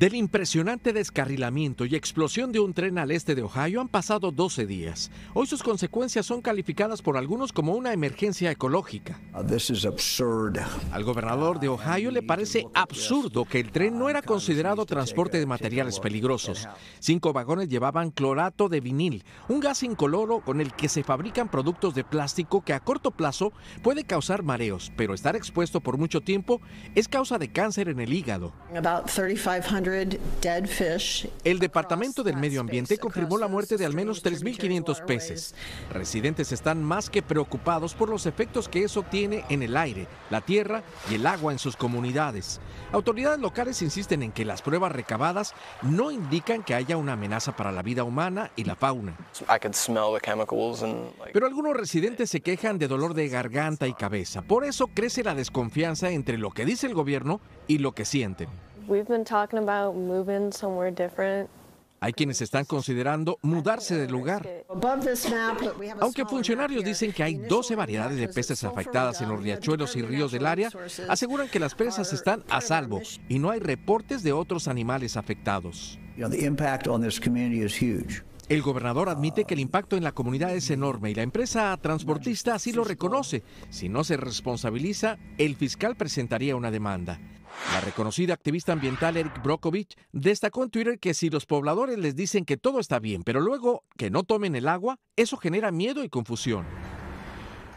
Del impresionante descarrilamiento y explosión de un tren al este de Ohio han pasado 12 días. Hoy sus consecuencias son calificadas por algunos como una emergencia ecológica. Uh, al gobernador de Ohio le parece absurdo que el tren no era considerado transporte de materiales peligrosos. Cinco vagones llevaban clorato de vinil, un gas incoloro con el que se fabrican productos de plástico que a corto plazo puede causar mareos, pero estar expuesto por mucho tiempo es causa de cáncer en el hígado. El Departamento del Medio Ambiente confirmó la muerte de al menos 3.500 peces. Residentes están más que preocupados por los efectos que eso tiene en el aire, la tierra y el agua en sus comunidades. Autoridades locales insisten en que las pruebas recabadas no indican que haya una amenaza para la vida humana y la fauna. Pero algunos residentes se quejan de dolor de garganta y cabeza. Por eso crece la desconfianza entre lo que dice el gobierno y lo que sienten. Hay quienes están considerando mudarse del lugar. Aunque funcionarios dicen que hay 12 variedades de peces afectadas en los riachuelos y ríos del área, aseguran que las presas están a salvo y no hay reportes de otros animales afectados. El gobernador admite que el impacto en la comunidad es enorme y la empresa transportista así lo reconoce. Si no se responsabiliza, el fiscal presentaría una demanda. La reconocida activista ambiental Eric Brokovich destacó en Twitter que si los pobladores les dicen que todo está bien, pero luego que no tomen el agua, eso genera miedo y confusión.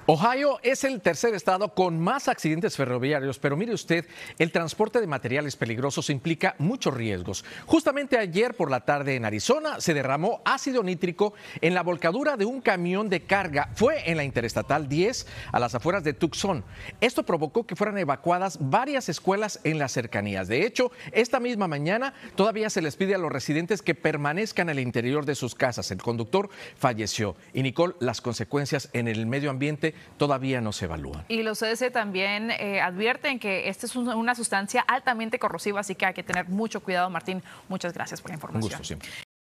Ohio es el tercer estado con más accidentes ferroviarios, pero mire usted, el transporte de materiales peligrosos implica muchos riesgos. Justamente ayer por la tarde en Arizona se derramó ácido nítrico en la volcadura de un camión de carga. Fue en la Interestatal 10, a las afueras de Tucson. Esto provocó que fueran evacuadas varias escuelas en las cercanías. De hecho, esta misma mañana todavía se les pide a los residentes que permanezcan el interior de sus casas. El conductor falleció y Nicole, las consecuencias en el medio ambiente todavía no se evalúan. Y los CDC también eh, advierten que esta es una sustancia altamente corrosiva, así que hay que tener mucho cuidado, Martín. Muchas gracias por la información. gusto siempre.